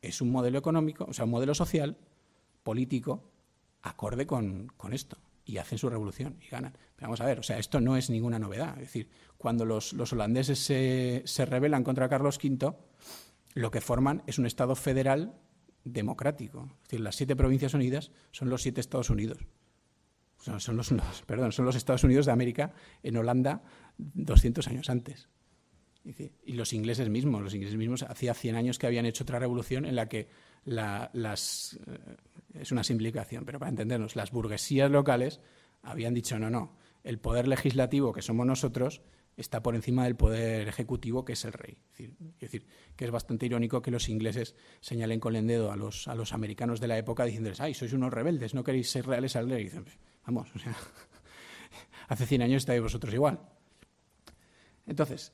es un modelo económico, o sea, un modelo social, político, acorde con, esto. Y hacen su revolución y ganan. vamos a ver, o sea, esto no es ninguna novedad. Es decir, cuando los, holandeses se, se rebelan contra Carlos V, lo que forman es un Estado federal democrático. Es decir, las siete provincias unidas son los siete Estados Unidos. Son, <laughs> los, perdón, son los Estados Unidos de América en Holanda 200 años antes. Y los ingleses mismos, los ingleses mismos hacía 100 años que habían hecho otra revolución en la que las... Eh, es una simplificación, pero para entendernos, las burguesías locales habían dicho, no, no, el poder legislativo que somos nosotros está por encima del poder ejecutivo que es el rey. Es decir, que es bastante irónico que los ingleses señalen con el dedo a los, a los americanos de la época diciéndoles, ay, sois unos rebeldes, no queréis ser reales al rey. Y dicen, pues, vamos, o sea, <laughs> hace 100 años estáis vosotros igual. Entonces,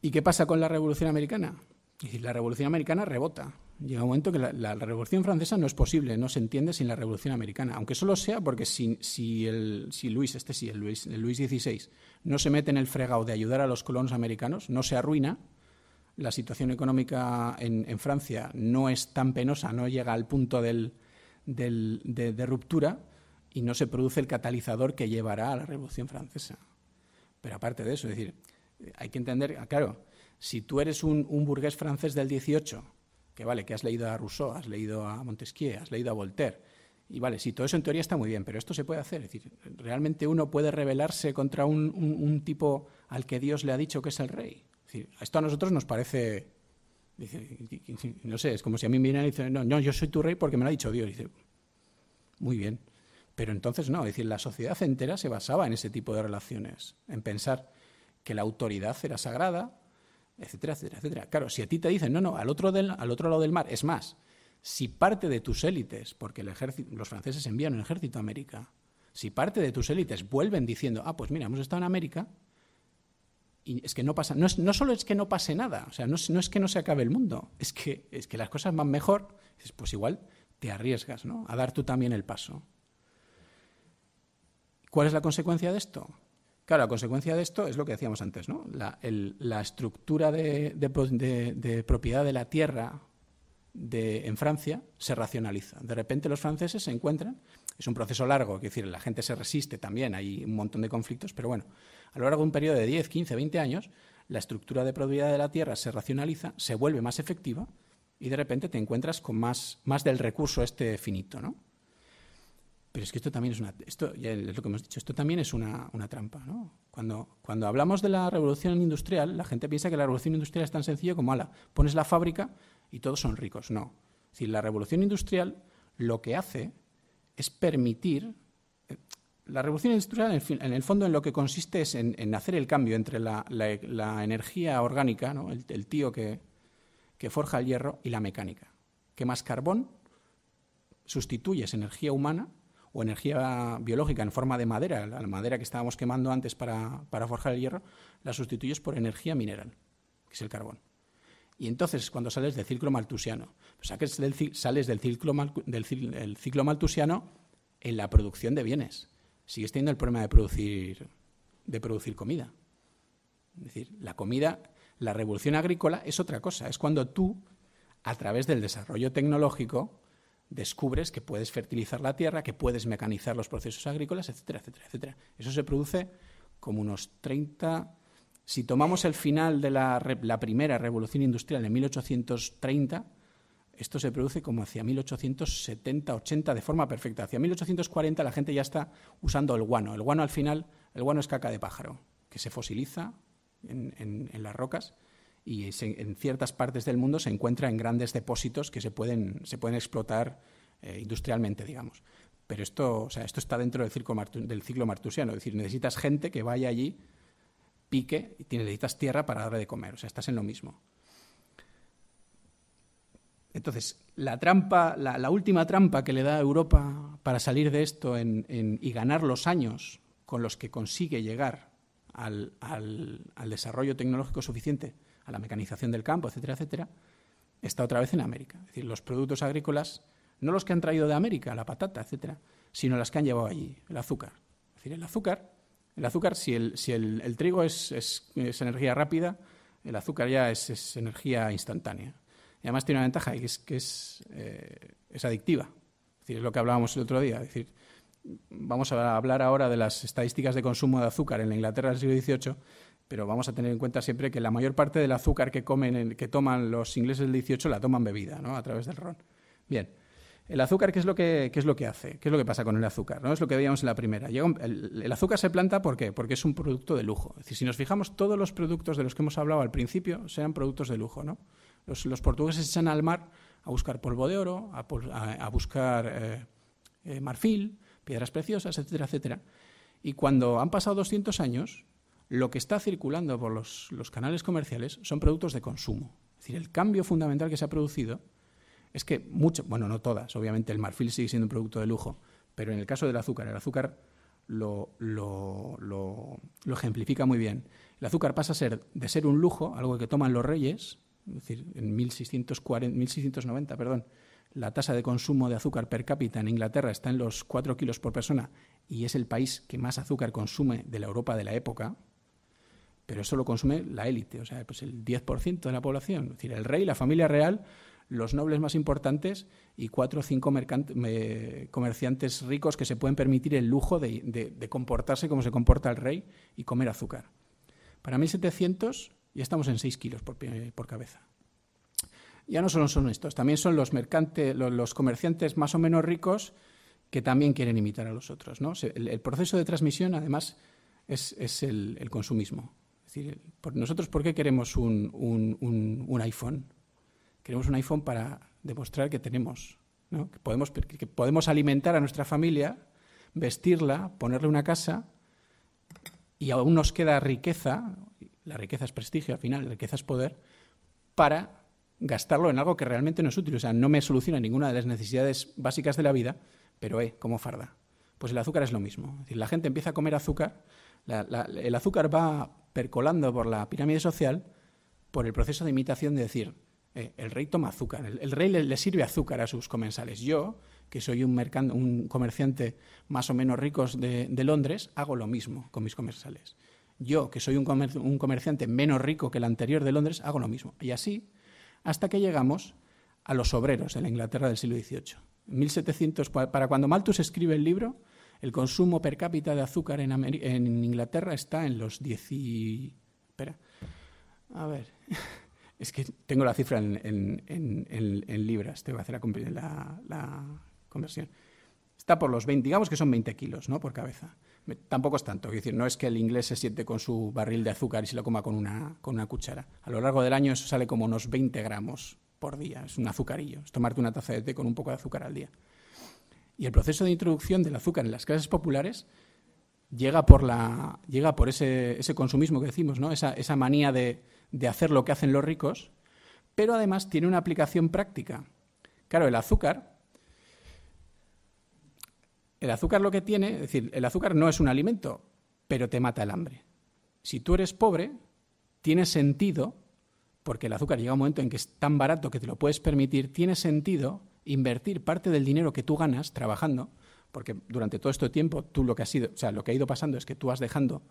¿y qué pasa con la Revolución Americana? Es decir, la Revolución Americana rebota. Llega un momento que la, Revolución Francesa no es posible, no se entiende sin la Revolución Americana, aunque solo sea porque si, el, Luis, este sí, el Luis, XVI, no se mete en el fregado de ayudar a los colonos americanos, no se arruina, la situación económica en, Francia no es tan penosa, no llega al punto del, de, ruptura y no se produce el catalizador que llevará a la Revolución Francesa. Pero aparte de eso, es decir, hay que entender, claro, si tú eres un, burgués francés del 18 que vale, que has leído a Rousseau, has leído a Montesquieu, has leído a Voltaire. Y vale, si todo eso en teoría está muy bien, pero esto se puede hacer. Es decir, realmente uno puede rebelarse contra un, tipo al que Dios le ha dicho que es el rey. Es decir, esto a nosotros nos parece. no sé, es como si a mí me y dicen, no, no, yo soy tu rey porque me lo ha dicho Dios. dice, muy bien. Pero entonces no, es decir, la sociedad entera se basaba en ese tipo de relaciones, en pensar que la autoridad era sagrada, etcétera, etcétera, etcétera. Claro, si a ti te dicen, no, no, al otro, del, al otro lado del mar, es más, si parte de tus élites, porque el ejército, los franceses envían un ejército a América, si parte de tus élites vuelven diciendo, ah, pues mira, hemos estado en América, y es que no pasa, no, es, no solo es que no pase nada, o sea, no, no es que no se acabe el mundo, es que, es que las cosas van mejor, pues igual te arriesgas, A dar tú también el paso. ¿Cuál es la consecuencia de esto? Claro, la consecuencia de esto es lo que decíamos antes, ¿no? La, estructura de, propiedad de la tierra en Francia se racionaliza. De repente los franceses se encuentran, es un proceso largo, es decir, la gente se resiste también, hay un montón de conflictos, pero bueno, a lo largo de un periodo de 10, 15, 20 años, la estructura de propiedad de la tierra se racionaliza, se vuelve más efectiva y de repente te encuentras con más, más del recurso este finito, ¿no? Pero es que esto también es una, esto es lo que hemos dicho, esto también es una, trampa. ¿no? Cuando, cuando hablamos de la revolución industrial, la gente piensa que la revolución industrial es tan sencilla como, ala, pones la fábrica y todos son ricos. No. Es decir, la revolución industrial lo que hace es permitir... Eh, la revolución industrial, en el fondo, en lo que consiste es en, hacer el cambio entre la, la, energía orgánica, ¿no? el, el, tío que, forja el hierro, y la mecánica. Que más carbón, sustituyes energía humana o energía biológica en forma de madera, la madera que estábamos quemando antes para, forjar el hierro, la sustituyes por energía mineral, que es el carbón. Y entonces, cuando sales del ciclo maltusiano, pues que sales del ciclo, del ciclo maltusiano en la producción de bienes. Sigues teniendo el problema de producir, de producir comida. Es decir, la comida, la revolución agrícola es otra cosa. Es cuando tú, a través del desarrollo tecnológico, descubres que puedes fertilizar la tierra, que puedes mecanizar los procesos agrícolas, etcétera, etcétera, etcétera. Eso se produce como unos 30... Si tomamos el final de la, primera revolución industrial en 1830, esto se produce como hacia 1870, 80 de forma perfecta. Hacia 1840 la gente ya está usando el guano. El guano al final, el guano es caca de pájaro, que se fosiliza en las rocas y en ciertas partes del mundo se encuentra en grandes depósitos que se pueden, se pueden explotar eh, industrialmente, digamos. Pero esto, o sea, esto está dentro del, del ciclo martusiano, es decir, necesitas gente que vaya allí, pique y necesitas tierra para darle de comer, o sea, estás en lo mismo. Entonces, la trampa, la, última trampa que le da a Europa para salir de esto en, en, y ganar los años con los que consigue llegar al, al desarrollo tecnológico suficiente la mecanización del campo, etcétera, etcétera, está otra vez en América. Es decir, los productos agrícolas, no los que han traído de América, la patata, etcétera, sino las que han llevado allí, el azúcar. Es decir, el azúcar, el azúcar si el, si el, trigo es, energía rápida, el azúcar ya es, energía instantánea. Y además tiene una ventaja, que es que es, eh, es adictiva. Es decir, es lo que hablábamos el otro día. Es decir, vamos a hablar ahora de las estadísticas de consumo de azúcar en la Inglaterra del siglo XVIII pero vamos a tener en cuenta siempre que la mayor parte del azúcar que, comen, que toman los ingleses del 18 la toman bebida, ¿no? A través del ron. Bien. El azúcar, ¿qué es lo que, es lo que hace? ¿Qué es lo que pasa con el azúcar? ¿no? Es lo que veíamos en la primera. el, azúcar se planta ¿por qué? porque es un producto de lujo. Es decir, si nos fijamos, todos los productos de los que hemos hablado al principio sean productos de lujo. ¿no? Los, portugueses se echan al mar a buscar polvo de oro, a, a, buscar eh, eh, marfil, piedras preciosas, etcétera, etcétera. Y cuando han pasado 200 años, lo que está circulando por los, canales comerciales son productos de consumo. Es decir, el cambio fundamental que se ha producido es que mucho, bueno, no todas, obviamente el marfil sigue siendo un producto de lujo, pero en el caso del azúcar, el azúcar lo, ejemplifica muy bien. El azúcar pasa a ser de ser un lujo, algo que toman los reyes, es decir, en 1640, 1690, perdón, la tasa de consumo de azúcar per cápita en Inglaterra está en los 4 kilos por persona y es el país que más azúcar consume de la Europa de la época, pero eso lo consume la élite, o sea, pues el 10% de la población, es decir, el rey, la familia real, los nobles más importantes y cuatro o cinco comerciantes ricos que se pueden permitir el lujo de, comportarse como se comporta el rey y comer azúcar. Para 1700 ya estamos en 6 kilos eh, por, cabeza. Ya no solo son estos, también son los, comerciantes más o menos ricos que también quieren imitar a los otros. El, proceso de transmisión, además, es, el consumismo. Es decir, nosotros, ¿por qué queremos un, iPhone? Queremos un iPhone para demostrar que tenemos, que, podemos, podemos alimentar a nuestra familia, vestirla, ponerle una casa y aún nos queda riqueza, la riqueza es prestigio al final, la riqueza es poder, para gastarlo en algo que realmente no es útil. O sea, no me soluciona ninguna de las necesidades básicas de la vida, pero eh, como farda. Pues el azúcar es lo mismo. Es la gente empieza a comer azúcar, el azúcar va percolando por la pirámide social por el proceso de imitación de decir, eh, el rey toma azúcar, el, rey le, sirve azúcar a sus comensales. Yo, que soy un, un comerciante más o menos rico de, Londres, hago lo mismo con mis comensales. Yo, que soy un, un comerciante menos rico que el anterior de Londres, hago lo mismo. Y así hasta que llegamos a los obreros de la Inglaterra del siglo XVIII. 1700, para cuando Malthus escribe el libro, el consumo per cápita de azúcar en, en Inglaterra está en los 10... Espera. A ver. <laughs> Es que tengo la cifra en, libras, te voy a hacer la, conversión. Está por los 20, digamos que son 20 kilos ¿no? por cabeza. tampoco es tanto, es decir, no es que el inglés se siente con su barril de azúcar y se lo coma con una, con una cuchara. A lo largo del año eso sale como unos 20 gramos por día, es un azucarillo, es tomarte una taza de té con un poco de azúcar al día. Y el proceso de introducción del azúcar en las clases populares llega por, la, llega por ese, consumismo que decimos, ¿no? esa, esa manía de, de hacer lo que hacen los ricos, pero además tiene una aplicación práctica. Claro, el azúcar, el azúcar lo que tiene, es decir, el azúcar no es un alimento, pero te mata el hambre. Si tú eres pobre, tiene sentido, porque el azúcar llega un momento en que es tan barato que te lo puedes permitir, tiene sentido invertir parte del dinero que tú ganas trabajando, porque durante todo este tiempo tú lo que has sido, o sea, lo que ha ido pasando es que tú has dejando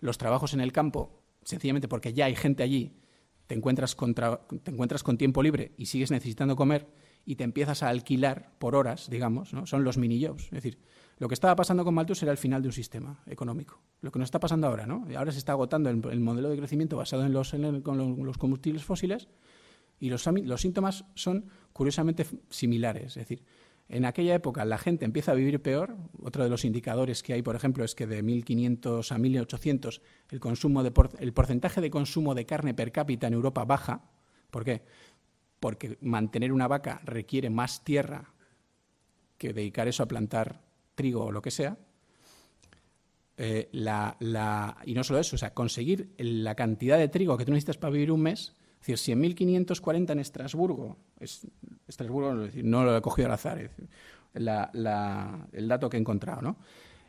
los trabajos en el campo sencillamente porque ya hay gente allí, te encuentras con, te encuentras con tiempo libre y sigues necesitando comer y te empiezas a alquilar por horas, digamos, ¿no? son los mini jobs, es decir, lo que estaba pasando con Malthus era el final de un sistema económico. Lo que nos está pasando ahora, ¿no? Ahora se está agotando el, modelo de crecimiento basado en los, los combustibles fósiles y los, síntomas son curiosamente similares. Es decir, en aquella época la gente empieza a vivir peor. Otro de los indicadores que hay, por ejemplo, es que de 1500 a 1800 el, consumo de el porcentaje de consumo de carne per cápita en Europa baja. ¿Por qué? Porque mantener una vaca requiere más tierra que dedicar eso a plantar trigo o lo que sea. Eh, la, y no solo eso, o sea, conseguir la cantidad de trigo que tú necesitas para vivir un mes es decir, si en Estrasburgo, es, Estrasburgo no lo he cogido al azar, el dato que he encontrado, ¿no?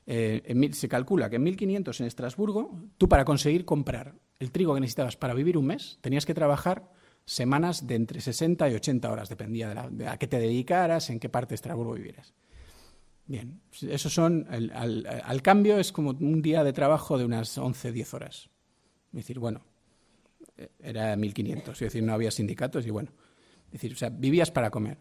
Eh, se calcula que en 1.500 en Estrasburgo, tú para conseguir comprar el trigo que necesitabas para vivir un mes, tenías que trabajar semanas de entre 60 y 80 horas, dependía de, la, a qué te dedicaras, en qué parte de Estrasburgo vivieras. Bien, eso son, al, al, cambio es como un día de trabajo de unas 11, 10 horas. Es decir, bueno, era 1.500, es decir, no había sindicatos y bueno, decir, o sea, vivías para comer.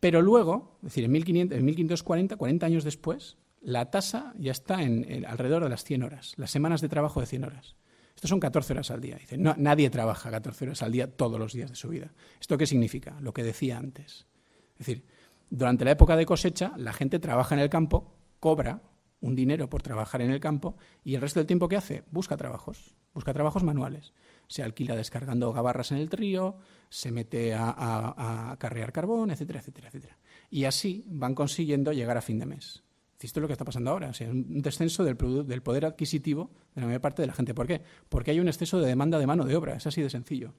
Pero luego, decir, en, 1500, en 1540, 40 años después, la tasa ya está en, alrededor de las 100 horas, las semanas de trabajo de 100 horas. Esto son 14 horas al día. Dice, no, nadie trabaja 14 horas al día todos los días de su vida. ¿Esto qué significa? Lo que decía antes. Es decir, durante la época de cosecha, la gente trabaja en el campo, cobra un dinero por trabajar en el campo y el resto del tiempo que hace, busca trabajos, busca trabajos manuales se alquila descargando gabarras en el río, se mete a, carrear carbón, etcétera, etcétera, etcétera. Y así van consiguiendo llegar a fin de mes. Esto es lo que está pasando ahora, o sea, un descenso del, del poder adquisitivo de la mayor parte de la gente. ¿Por qué? Porque hay un exceso de demanda de mano de obra, es así de sencillo.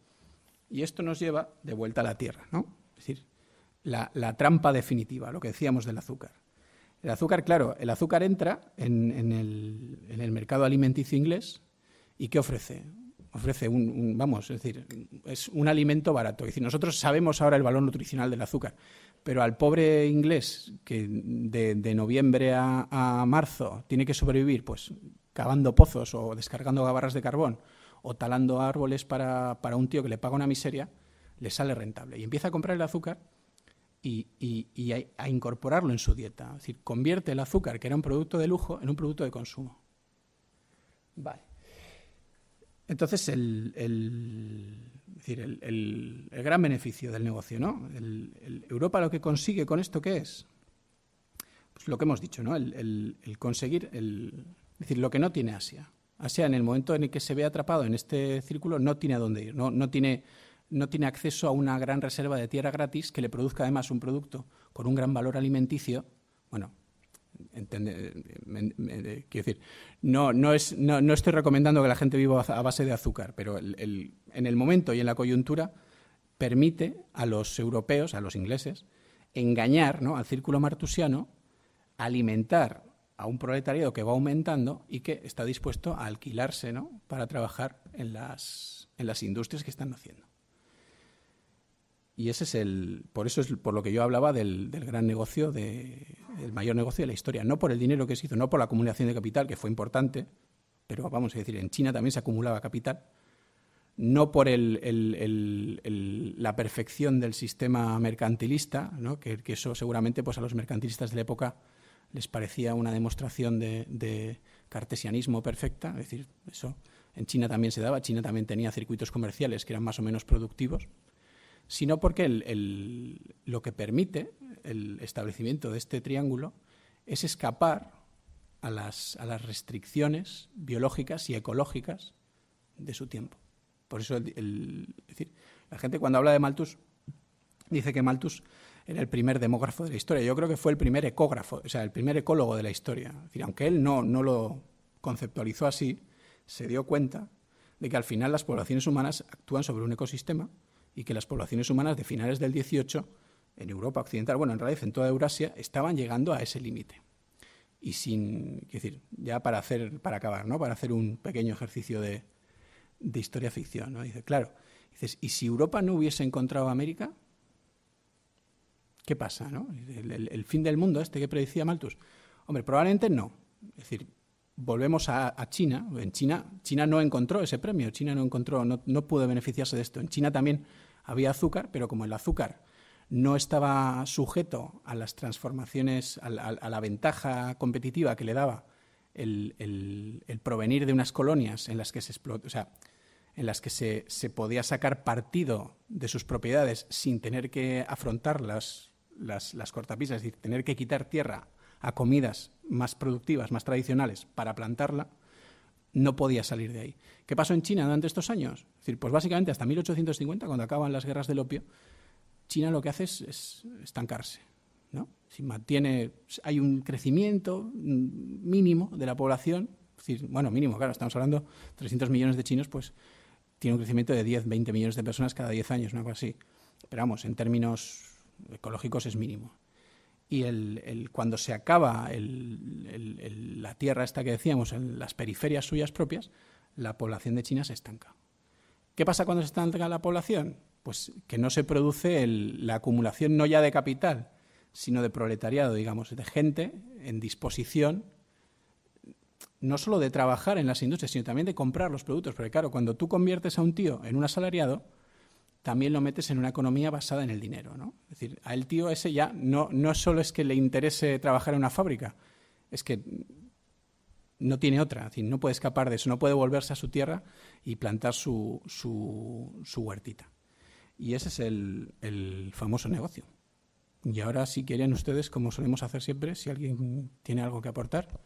Y esto nos lleva de vuelta a la tierra, ¿no? Es decir, la, trampa definitiva, lo que decíamos del azúcar. El azúcar, claro, el azúcar entra en, el, en el mercado alimenticio inglés y ¿qué ofrece? ofrece un, vamos, es decir, es un alimento barato. Es decir, nosotros sabemos ahora el valor nutricional del azúcar, pero al pobre inglés que de, noviembre a, marzo tiene que sobrevivir, pues cavando pozos o descargando gabarras de carbón o talando árboles para, un tío que le paga una miseria, le sale rentable. Y empieza a comprar el azúcar y, a, a incorporarlo en su dieta. Es decir, convierte el azúcar, que era un producto de lujo, en un producto de consumo. Vale. Entonces, el, el, el, gran beneficio del negocio, ¿no? Europa lo que consigue con esto, ¿qué es? Pues lo que hemos dicho, ¿no? El, conseguir, es decir, lo que no tiene Asia. Asia, en el momento en el que se ve atrapado en este círculo, no tiene a dónde ir, no, no tiene no tiene acceso a una gran reserva de tierra gratis que le produzca además un producto con un gran valor alimenticio, bueno, quiero decir, no, no, es, no, estoy recomendando que la gente viva a base de azúcar, pero en el momento y en la coyuntura permite a los europeos, a los ingleses, engañar al círculo martusiano, alimentar a un proletariado que va aumentando y que está dispuesto a alquilarse ¿no? para trabajar en las, en las industrias que están naciendo. Y ese es el. Por eso es por lo que yo hablaba del, gran negocio, del mayor negocio de la historia. No por el dinero que se hizo, no por la acumulación de capital, que fue importante, pero vamos a decir, en China también se acumulaba capital. No por el, el, la perfección del sistema mercantilista, que, eso seguramente pues, a los mercantilistas de la época les parecía una demostración de, de cartesianismo perfecta. Es decir, eso en China también se daba. China también tenía circuitos comerciales que eran más o menos productivos sino porque lo que permite el establecimiento de este triángulo es escapar a las, restricciones biológicas y ecológicas de su tiempo. Por eso, decir, la gente cuando habla de Malthus dice que Malthus era el primer demógrafo de la historia. Yo creo que fue el primer ecógrafo, o sea, el primer ecólogo de la historia. aunque él no, no lo conceptualizó así, se dio cuenta de que al final las poblaciones humanas actúan sobre un ecosistema y que las poblaciones humanas de finales del 18 en Europa occidental, bueno, en realidad en toda Eurasia, estaban llegando a ese límite. Y sin, quiero decir, ya para hacer, para acabar, ¿no? Para hacer un pequeño ejercicio de, de historia ficción, ¿no? Dice, claro, dices, ¿y si Europa no hubiese encontrado América? ¿Qué pasa, no? El, fin del mundo este que predicía Malthus. Hombre, probablemente no. Es decir, volvemos a, China. En China, China no encontró ese premio, China no encontró, no, pudo beneficiarse de esto. En China también había azúcar, pero como el azúcar no estaba sujeto a las transformaciones, a, la, ventaja competitiva que le daba el, provenir de unas colonias en las que se explota o sea, en las que se, podía sacar partido de sus propiedades sin tener que afrontar las, las, las cortapisas, es decir, tener que quitar tierra a comidas más productivas, más tradicionales, para plantarla, no podía salir de ahí. ¿Qué pasó en China durante estos años? decir, pues básicamente hasta 1850, cuando acaban las guerras del opio, China lo que hace es, estancarse. ¿no? Si mantiene, hay un crecimiento mínimo de la población, bueno, mínimo, claro, estamos hablando de 300 millones de chinos, pues tiene un crecimiento de 10, 20 millones de personas cada 10 años, una cosa así. Pero vamos, en términos ecológicos es mínimo y cuando se acaba la tierra esta que decíamos, en las periferias suyas propias, la población de China se estanca. ¿Qué pasa cuando se estanca la población? Pues que no se produce la acumulación no ya de capital, sino de proletariado, digamos, de gente en disposición no solo de trabajar en las industrias, sino también de comprar los productos. Porque claro, cuando tú conviertes a un tío en un asalariado, también lo metes en una economía basada en el dinero. ¿no? Es decir, a el tío ese ya no, no solo es que le interese trabajar en una fábrica, es que no tiene otra, no puede escapar de eso, no puede volverse a su tierra y plantar su, su, huertita. Y ese es el, el, famoso negocio. Y ahora, si quieren ustedes, como solemos hacer siempre, si alguien tiene algo que aportar.